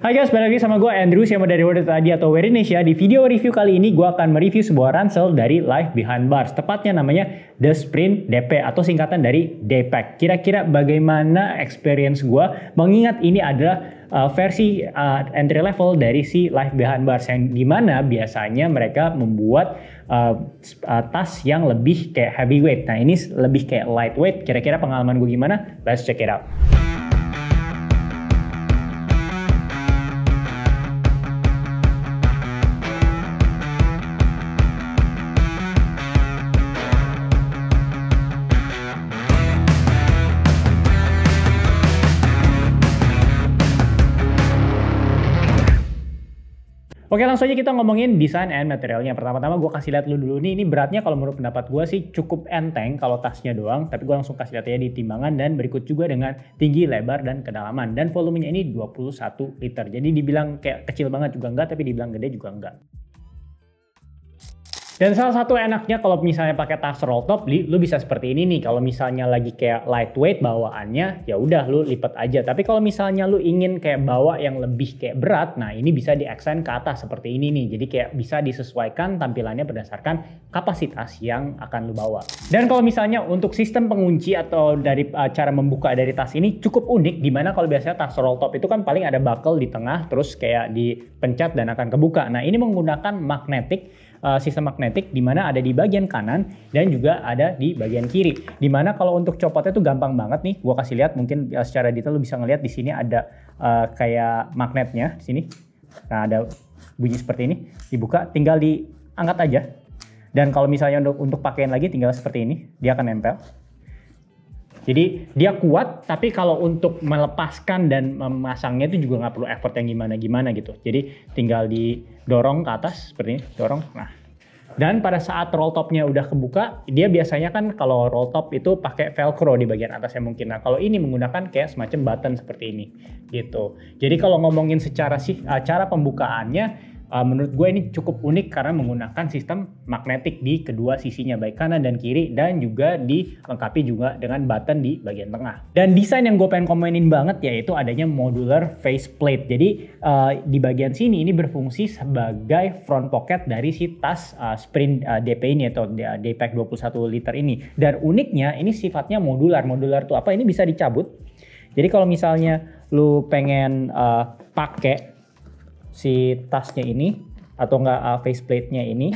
Hai guys, balik lagi sama gue Andrew siapa dari World Tadi atau Where Indonesia Di video review kali ini gue akan mereview sebuah ransel dari Life Behind Bars Tepatnya namanya The Sprint DP atau singkatan dari DPEC Kira-kira bagaimana experience gue mengingat ini adalah uh, versi uh, entry level dari si Life Behind Bars yang dimana biasanya mereka membuat uh, uh, tas yang lebih kayak heavyweight. Nah ini lebih kayak lightweight. Kira-kira pengalaman gue gimana? Let's check it out. Oke langsung aja kita ngomongin desain and materialnya. Pertama-tama gue kasih lihat lu dulu nih, ini beratnya kalau menurut pendapat gue sih cukup enteng kalau tasnya doang. Tapi gue langsung kasih lihatnya di timbangan dan berikut juga dengan tinggi, lebar, dan kedalaman. Dan volumenya ini 21 liter. Jadi dibilang kayak kecil banget juga enggak, tapi dibilang gede juga enggak. Dan salah satu enaknya kalau misalnya pakai tas roll top, lu bisa seperti ini nih. Kalau misalnya lagi kayak lightweight bawaannya, ya udah lu lipat aja. Tapi kalau misalnya lu ingin kayak bawa yang lebih kayak berat, nah ini bisa di extend ke atas seperti ini nih. Jadi kayak bisa disesuaikan tampilannya berdasarkan kapasitas yang akan lu bawa. Dan kalau misalnya untuk sistem pengunci atau dari uh, cara membuka dari tas ini cukup unik, dimana kalau biasanya tas roll top itu kan paling ada buckle di tengah, terus kayak dipencet dan akan kebuka. Nah ini menggunakan magnetik. Eh, sistem magnetik di mana ada di bagian kanan dan juga ada di bagian kiri. Di mana kalau untuk copotnya itu gampang banget nih, gua kasih lihat mungkin eh, secara detail lu bisa ngelihat di sini ada uh, kayak magnetnya di sini. Nah, ada bunyi seperti ini. Dibuka, tinggal diangkat aja. Dan kalau misalnya untuk untuk pakaian lagi tinggal seperti ini, dia akan nempel. Jadi dia kuat, tapi kalau untuk melepaskan dan memasangnya itu juga nggak perlu effort yang gimana-gimana gitu. Jadi tinggal didorong ke atas seperti ini, dorong. Nah, dan pada saat roll topnya udah kebuka, dia biasanya kan kalau roll top itu pakai velcro di bagian atas atasnya mungkin. Nah kalau ini menggunakan kayak semacam button seperti ini gitu. Jadi kalau ngomongin secara sih eh, cara pembukaannya uh, menurut gue ini cukup unik karena menggunakan sistem magnetik di kedua sisinya baik kanan dan kiri dan juga dilengkapi juga dengan button di bagian tengah. Dan desain yang gue pengen komenin banget yaitu adanya modular faceplate. Jadi uh, di bagian sini ini berfungsi sebagai front pocket dari si tas uh, Sprint uh, DP ini atau uh, DPEG 21 liter ini. Dan uniknya ini sifatnya modular. Modular tuh apa? Ini bisa dicabut. Jadi kalau misalnya lu pengen uh, pakai si tasnya ini atau enggak uh, ah, faceplate-nya ini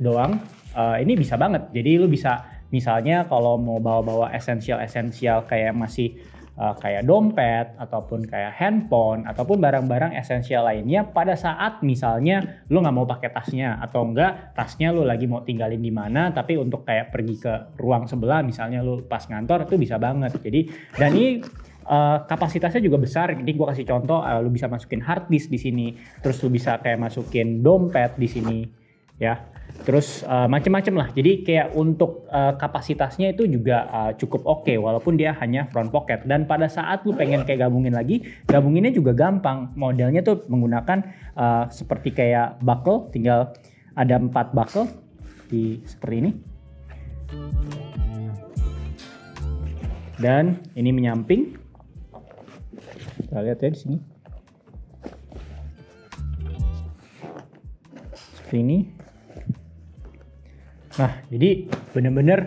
doang uh, ini bisa banget jadi lu bisa misalnya kalau mau bawa-bawa esensial-esensial kayak masih uh, kayak dompet ataupun kayak handphone ataupun barang-barang esensial lainnya pada saat misalnya lu nggak mau pakai tasnya atau enggak tasnya lu lagi mau tinggalin di mana tapi untuk kayak pergi ke ruang sebelah misalnya lu pas ngantor itu bisa banget jadi dan ini uh, kapasitasnya juga besar. Jadi gue kasih contoh, uh, lu bisa masukin hard disk di sini, terus lu bisa kayak masukin dompet di sini, ya. Terus uh, macem-macem lah. Jadi kayak untuk uh, kapasitasnya itu juga uh, cukup oke, okay, walaupun dia hanya front pocket. Dan pada saat lu pengen kayak gabungin lagi, gabunginnya juga gampang. Modelnya tuh menggunakan uh, seperti kayak buckle, tinggal ada empat buckle di seperti ini. Dan ini menyamping, kita lihat ya di sini seperti ini nah jadi benar-benar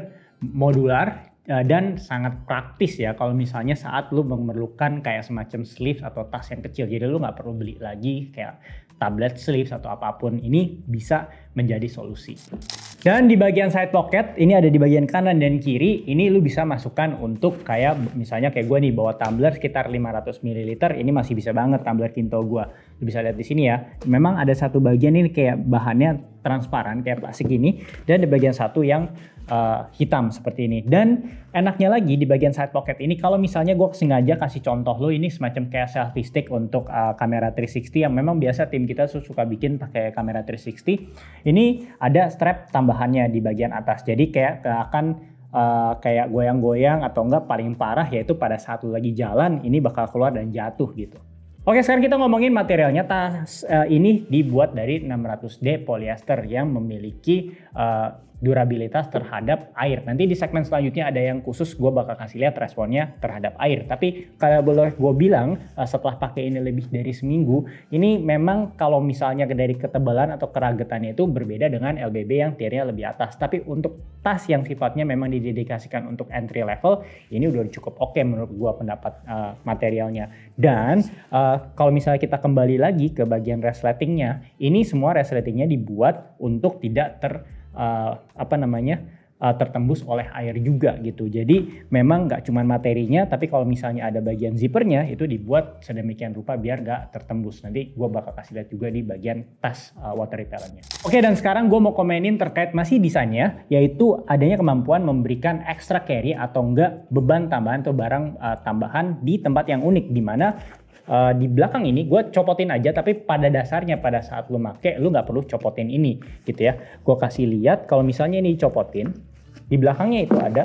modular eh, dan sangat praktis ya kalau misalnya saat lu memerlukan kayak semacam sleeve atau tas yang kecil jadi lu nggak perlu beli lagi kayak tablet sleeves atau apapun ini bisa menjadi solusi. Dan di bagian side pocket, ini ada di bagian kanan dan kiri, ini lu bisa masukkan untuk kayak misalnya kayak gue nih bawa tumbler sekitar 500 ml, ini masih bisa banget tumbler kinto gue. Lu bisa lihat di sini ya. Memang ada satu bagian ini kayak bahannya transparan kayak plastik ini dan di bagian satu yang uh, hitam seperti ini. Dan enaknya lagi di bagian side pocket ini kalau misalnya gue sengaja kasih contoh lo ini semacam kayak selfie stick untuk uh, kamera 360 yang memang biasa tim kita suka bikin pakai kamera 360. Ini ada strap tambahannya di bagian atas. Jadi kayak akan Uh, kayak goyang-goyang atau enggak paling parah yaitu pada satu lagi jalan ini bakal keluar dan jatuh gitu. Oke, sekarang kita ngomongin materialnya. Tas uh, eh, ini dibuat dari 600D polyester yang memiliki uh, durabilitas terhadap air. Nanti di segmen selanjutnya ada yang khusus gue bakal kasih lihat responnya terhadap air. Tapi kalau boleh gue bilang eh, setelah pakai ini lebih dari seminggu, ini memang kalau misalnya dari ketebalan atau keragetannya itu berbeda dengan LBB yang tiernya lebih atas. Tapi untuk tas yang sifatnya memang didedikasikan untuk entry level, ini udah cukup oke okay menurut gue pendapat uh, materialnya. Dan uh, kalau misalnya kita kembali lagi ke bagian resletingnya, ini semua resletingnya dibuat untuk tidak ter uh, apa namanya uh, tertembus oleh air juga gitu. Jadi memang nggak cuma materinya, tapi kalau misalnya ada bagian zippernya itu dibuat sedemikian rupa biar nggak tertembus. Nanti gue bakal kasih lihat juga di bagian tas uh, water repellentnya. Oke dan sekarang gue mau komenin terkait masih desainnya, yaitu adanya kemampuan memberikan extra carry atau enggak beban tambahan atau barang uh, tambahan di tempat yang unik, di mana uh, di belakang ini gue copotin aja tapi pada dasarnya pada saat lu make lu nggak perlu copotin ini gitu ya gue kasih lihat kalau misalnya ini copotin di belakangnya itu ada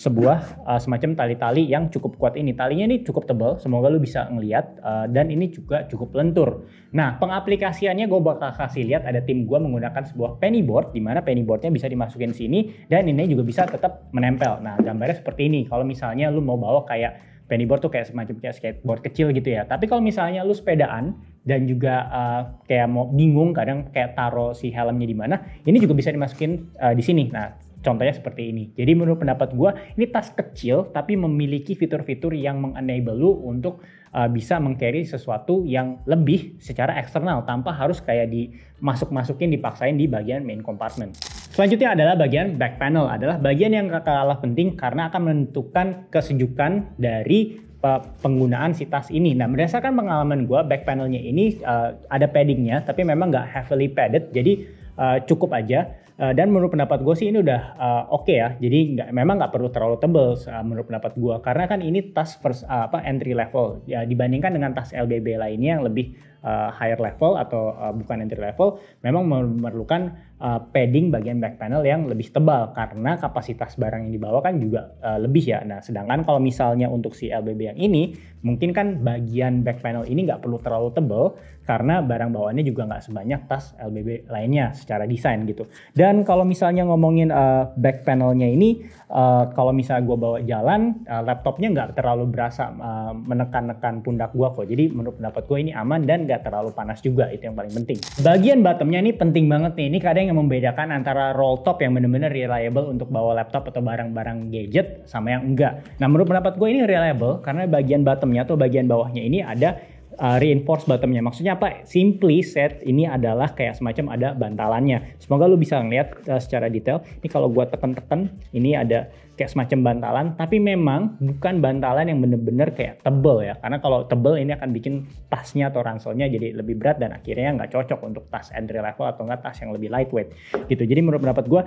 sebuah uh, semacam tali-tali yang cukup kuat ini talinya ini cukup tebal semoga lu bisa ngelihat uh, eh, dan ini juga cukup lentur nah pengaplikasiannya gue bakal kasih lihat ada tim gue menggunakan sebuah penny board di mana penny boardnya bisa dimasukin sini dan ini juga bisa tetap menempel nah gambarnya seperti ini kalau misalnya lu mau bawa kayak pennyboard tuh kayak semacam kayak skateboard kecil gitu ya. Tapi kalau misalnya lu sepedaan dan juga uh, kayak mau bingung kadang kayak taruh si helmnya di mana, ini juga bisa dimasukin uh, di sini. Nah, contohnya seperti ini. Jadi menurut pendapat gue, ini tas kecil tapi memiliki fitur-fitur yang mengenable lu untuk uh, bisa mengcarry sesuatu yang lebih secara eksternal tanpa harus kayak dimasuk-masukin dipaksain di bagian main compartment. Selanjutnya adalah bagian back panel adalah bagian yang kalah penting karena akan menentukan kesejukan dari uh, penggunaan si tas ini. Nah berdasarkan pengalaman gue back panelnya ini uh, ada paddingnya tapi memang nggak heavily padded jadi uh, cukup aja Eh, dan menurut pendapat gue sih ini udah uh, oke okay ya. Jadi nggak memang nggak perlu terlalu tebel uh, menurut pendapat gue karena kan ini tas first uh, apa entry level ya dibandingkan dengan tas LBB lainnya yang lebih uh, higher level atau uh, bukan entry level memang memerlukan uh, padding bagian back panel yang lebih tebal karena kapasitas barang yang dibawa kan juga uh, lebih ya. Nah, sedangkan kalau misalnya untuk si LBB yang ini mungkin kan bagian back panel ini nggak perlu terlalu tebal karena barang bawaannya juga nggak sebanyak tas LBB lainnya secara desain gitu. Dan kalau misalnya ngomongin uh, back panelnya ini, uh, kalau misalnya gue bawa jalan, uh, laptopnya nggak terlalu berasa uh, menekan-nekan pundak gue kok. Jadi menurut pendapat gue ini aman dan nggak terlalu panas juga itu yang paling penting. Bagian bottomnya ini penting banget nih. Ini kadang yang membedakan antara roll top yang benar-benar reliable untuk bawa laptop atau barang-barang gadget sama yang enggak. Nah menurut pendapat gue ini reliable karena bagian bottomnya atau bagian bawahnya ini ada uh, reinforce bottomnya. Maksudnya apa? Simply set ini adalah kayak semacam ada bantalannya. Semoga lu bisa ngeliat uh, secara detail. Ini kalau gua tekan-tekan, ini ada kayak semacam bantalan, tapi memang bukan bantalan yang bener-bener kayak tebel ya. Karena kalau tebel ini akan bikin tasnya atau ranselnya jadi lebih berat dan akhirnya nggak cocok untuk tas entry level atau nggak tas yang lebih lightweight gitu. Jadi menurut pendapat gue,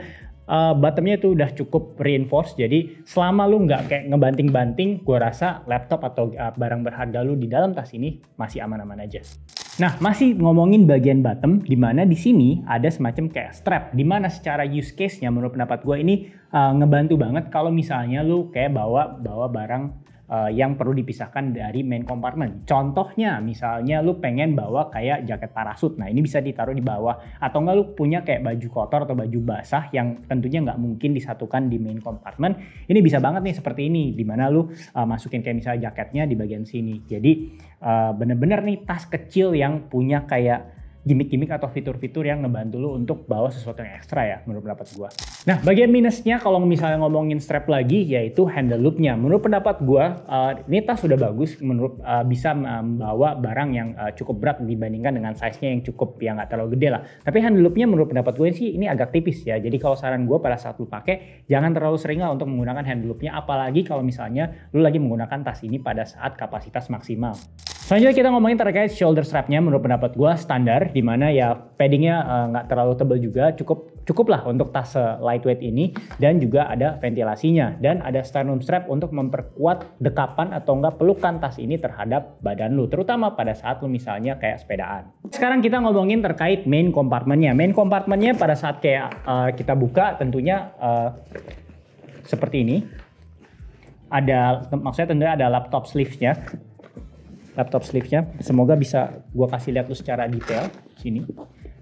uh, bottomnya itu udah cukup reinforced. Jadi selama lu nggak kayak ngebanting-banting, gue rasa laptop atau uh, barang berharga lu di dalam tas ini masih aman-aman aja. Nah, masih ngomongin bagian bottom, di mana di sini ada semacam kayak strap, di mana secara use case-nya menurut pendapat gue ini uh, ngebantu banget kalau misalnya lu kayak bawa bawa barang uh, yang perlu dipisahkan dari main compartment. Contohnya misalnya lu pengen bawa kayak jaket parasut. Nah ini bisa ditaruh di bawah atau enggak lu punya kayak baju kotor atau baju basah yang tentunya nggak mungkin disatukan di main compartment. Ini bisa banget nih seperti ini dimana lu uh, masukin kayak misalnya jaketnya di bagian sini. Jadi bener eh, bener-bener nih tas kecil yang punya kayak gimmick-gimmick atau fitur-fitur yang ngebantu lu untuk bawa sesuatu yang ekstra ya menurut pendapat gue. Nah bagian minusnya kalau misalnya ngomongin strap lagi yaitu handle loopnya. Menurut pendapat gue, uh, ini tas sudah bagus menurut uh, bisa eh, membawa barang yang uh, cukup berat dibandingkan dengan size-nya yang cukup yang nggak terlalu gede lah. Tapi handle loopnya menurut pendapat gue sih ini agak tipis ya. Jadi kalau saran gue pada saat lu pakai jangan terlalu sering lah untuk menggunakan handle loopnya apalagi kalau misalnya lu lagi menggunakan tas ini pada saat kapasitas maksimal. Selanjutnya kita ngomongin terkait shoulder strapnya menurut pendapat gue standar dimana ya paddingnya eh, nggak uh, terlalu tebal juga cukup cukup lah untuk tas lightweight ini dan juga ada ventilasinya dan ada sternum strap untuk memperkuat dekapan atau enggak pelukan tas ini terhadap badan lu terutama pada saat lu misalnya kayak sepedaan. Sekarang kita ngomongin terkait main kompartemennya. Main kompartemennya pada saat kayak uh, kita buka tentunya uh, seperti ini. Ada maksudnya tentunya ada laptop sleeve-nya laptop sleeve-nya. Semoga bisa gue kasih lihat lu secara detail sini.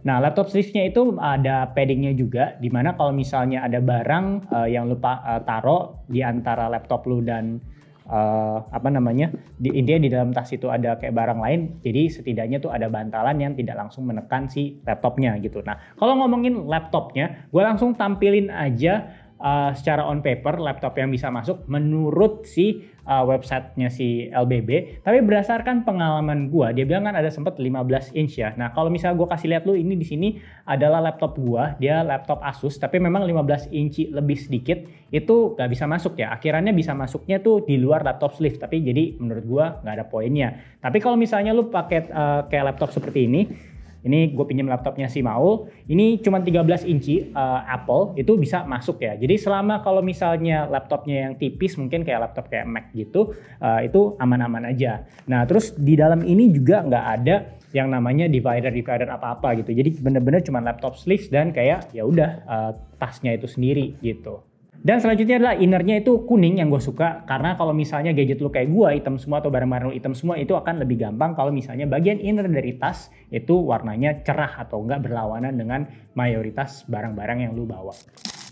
Nah, laptop sleeve-nya itu ada padding-nya juga, dimana kalau misalnya ada barang uh, yang lupa uh, eh, taruh di antara laptop lu dan uh, apa namanya, di, intinya di dalam tas itu ada kayak barang lain, jadi setidaknya tuh ada bantalan yang tidak langsung menekan si laptopnya gitu. Nah, kalau ngomongin laptopnya, gue langsung tampilin aja uh, secara on paper laptop yang bisa masuk menurut si uh, websitenya si LBB. Tapi berdasarkan pengalaman gua, dia bilang kan ada sempat 15 inch ya. Nah kalau misalnya gua kasih lihat lu ini di sini adalah laptop gua, dia laptop Asus, tapi memang 15 inci lebih sedikit itu gak bisa masuk ya. Akhirannya bisa masuknya tuh di luar laptop sleeve, tapi jadi menurut gua nggak ada poinnya. Tapi kalau misalnya lu pakai uh, kayak laptop seperti ini, ini gue pinjam laptopnya si Maul. Ini cuma 13 inci uh, Apple itu bisa masuk ya. Jadi selama kalau misalnya laptopnya yang tipis mungkin kayak laptop kayak Mac gitu uh, itu aman-aman aja. Nah terus di dalam ini juga nggak ada yang namanya divider divider apa apa gitu. Jadi bener-bener cuma laptop sleeves dan kayak ya udah uh, tasnya itu sendiri gitu. Dan selanjutnya adalah innernya itu kuning yang gue suka karena kalau misalnya gadget lu kayak gue hitam semua atau barang-barang lu hitam semua itu akan lebih gampang kalau misalnya bagian inner dari tas itu warnanya cerah atau enggak berlawanan dengan mayoritas barang-barang yang lu bawa.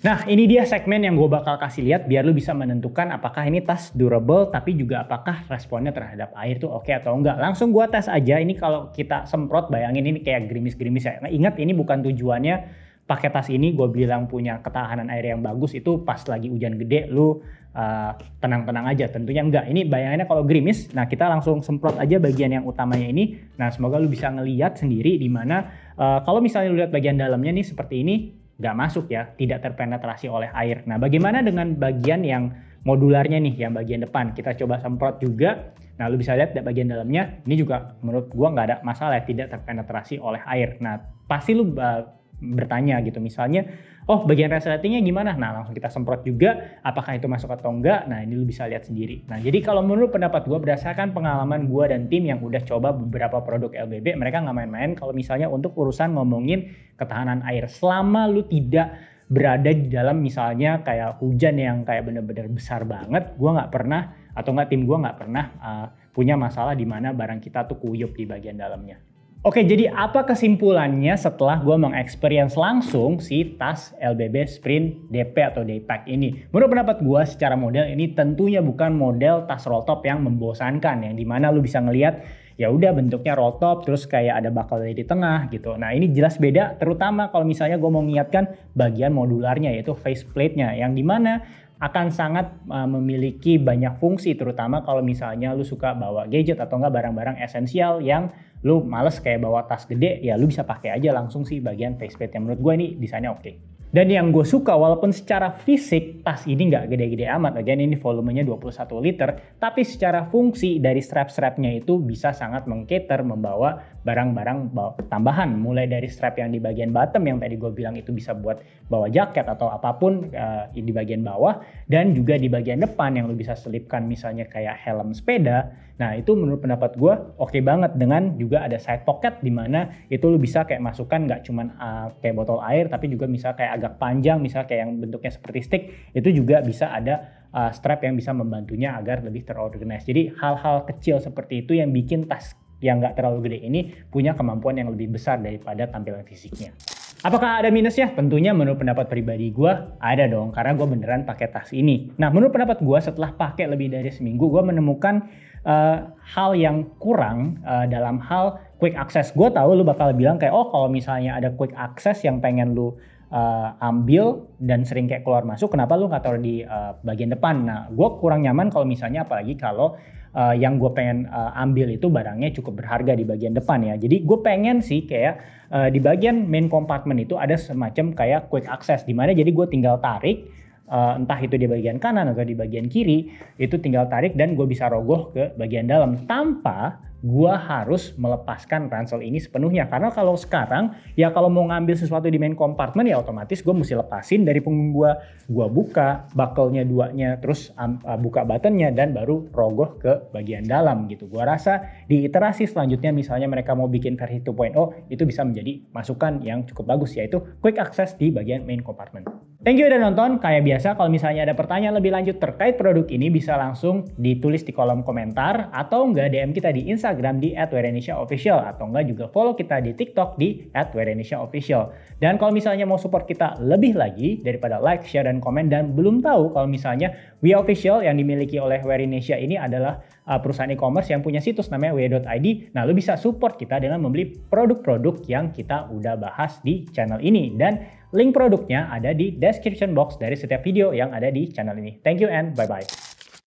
Nah, ini dia segmen yang gue bakal kasih lihat biar lu bisa menentukan apakah ini tas durable tapi juga apakah responnya terhadap air tuh oke okay atau enggak. Langsung gue tes aja. Ini kalau kita semprot bayangin ini kayak gerimis-gerimis ya. Nah, ingat ini bukan tujuannya pakai tas ini gue bilang punya ketahanan air yang bagus itu pas lagi hujan gede lu eh, tenang-tenang uh, aja tentunya enggak ini bayangannya kalau gerimis nah kita langsung semprot aja bagian yang utamanya ini nah semoga lu bisa ngeliat sendiri di mana uh, kalau misalnya lu lihat bagian dalamnya nih seperti ini nggak masuk ya tidak terpenetrasi oleh air nah bagaimana dengan bagian yang modularnya nih yang bagian depan kita coba semprot juga Nah, lu bisa lihat bagian dalamnya, ini juga menurut gua nggak ada masalah, ya, tidak terpenetrasi oleh air. Nah, pasti lu uh, bertanya gitu misalnya oh bagian resletingnya gimana nah langsung kita semprot juga apakah itu masuk atau enggak nah ini lu bisa lihat sendiri nah jadi kalau menurut pendapat gue berdasarkan pengalaman gue dan tim yang udah coba beberapa produk LBB mereka nggak main-main kalau misalnya untuk urusan ngomongin ketahanan air selama lu tidak berada di dalam misalnya kayak hujan yang kayak bener-bener besar banget gue nggak pernah atau nggak tim gue nggak pernah uh, punya masalah di mana barang kita tuh kuyup di bagian dalamnya Oke, jadi apa kesimpulannya setelah gue mengeksperience langsung si tas LBB Sprint DP atau Daypack ini? Menurut pendapat gue secara model ini tentunya bukan model tas roll top yang membosankan yang dimana lu bisa ngelihat ya udah bentuknya roll top terus kayak ada bakal di tengah gitu. Nah ini jelas beda terutama kalau misalnya gue mau mengingatkan bagian modularnya yaitu faceplate-nya yang dimana akan sangat eh, memiliki banyak fungsi terutama kalau misalnya lu suka bawa gadget atau enggak barang-barang esensial yang lu males kayak bawa tas gede ya lu bisa pakai aja langsung sih bagian faceplate yang menurut gue ini desainnya oke okay. dan yang gue suka walaupun secara fisik tas ini nggak gede-gede amat bagian ini volumenya 21 liter tapi secara fungsi dari strap-strapnya itu bisa sangat mengkater membawa barang-barang tambahan mulai dari strap yang di bagian bottom yang tadi gue bilang itu bisa buat bawa jaket atau apapun uh, di bagian bawah dan juga di bagian depan yang lo bisa selipkan misalnya kayak helm sepeda nah itu menurut pendapat gue oke okay banget dengan juga ada side pocket di mana itu lo bisa kayak masukkan nggak cuman uh, kayak botol air tapi juga misal kayak agak panjang misal kayak yang bentuknya seperti stick itu juga bisa ada uh, strap yang bisa membantunya agar lebih terorganize. Jadi hal-hal kecil seperti itu yang bikin tas yang nggak terlalu gede ini punya kemampuan yang lebih besar daripada tampilan fisiknya. Apakah ada minusnya? Tentunya menurut pendapat pribadi gue ada dong, karena gue beneran pakai tas ini. Nah, menurut pendapat gue setelah pakai lebih dari seminggu, gue menemukan uh, hal yang kurang uh, dalam hal quick access. Gue tahu lu bakal bilang kayak, oh kalau misalnya ada quick access yang pengen lu uh, ambil dan sering kayak keluar masuk, kenapa lu nggak taruh di uh, bagian depan? Nah, gue kurang nyaman kalau misalnya apalagi kalau uh, yang gue pengen uh, ambil itu barangnya cukup berharga di bagian depan ya. Jadi gue pengen sih kayak uh, di bagian main compartment itu ada semacam kayak quick access di mana jadi gue tinggal tarik uh, entah itu di bagian kanan atau di bagian kiri itu tinggal tarik dan gue bisa rogoh ke bagian dalam tanpa gua harus melepaskan ransel ini sepenuhnya karena kalau sekarang ya kalau mau ngambil sesuatu di main compartment ya otomatis gue mesti lepasin dari punggung gua gua buka buckle-nya duanya terus um, uh, buka buttonnya dan baru rogoh ke bagian dalam gitu gua rasa di iterasi selanjutnya misalnya mereka mau bikin versi 2.0 itu bisa menjadi masukan yang cukup bagus yaitu quick access di bagian main compartment Thank you udah nonton. Kayak biasa kalau misalnya ada pertanyaan lebih lanjut terkait produk ini bisa langsung ditulis di kolom komentar atau nggak DM kita di Instagram Instagram di @wedaindonesia_official atau enggak juga follow kita di TikTok di @wedaindonesia_official. Dan kalau misalnya mau support kita lebih lagi daripada like, share dan komen dan belum tahu kalau misalnya We Official yang dimiliki oleh Wear ini adalah uh, perusahaan e-commerce yang punya situs namanya we.id. Nah, lu bisa support kita dengan membeli produk-produk yang kita udah bahas di channel ini dan link produknya ada di description box dari setiap video yang ada di channel ini. Thank you and bye bye.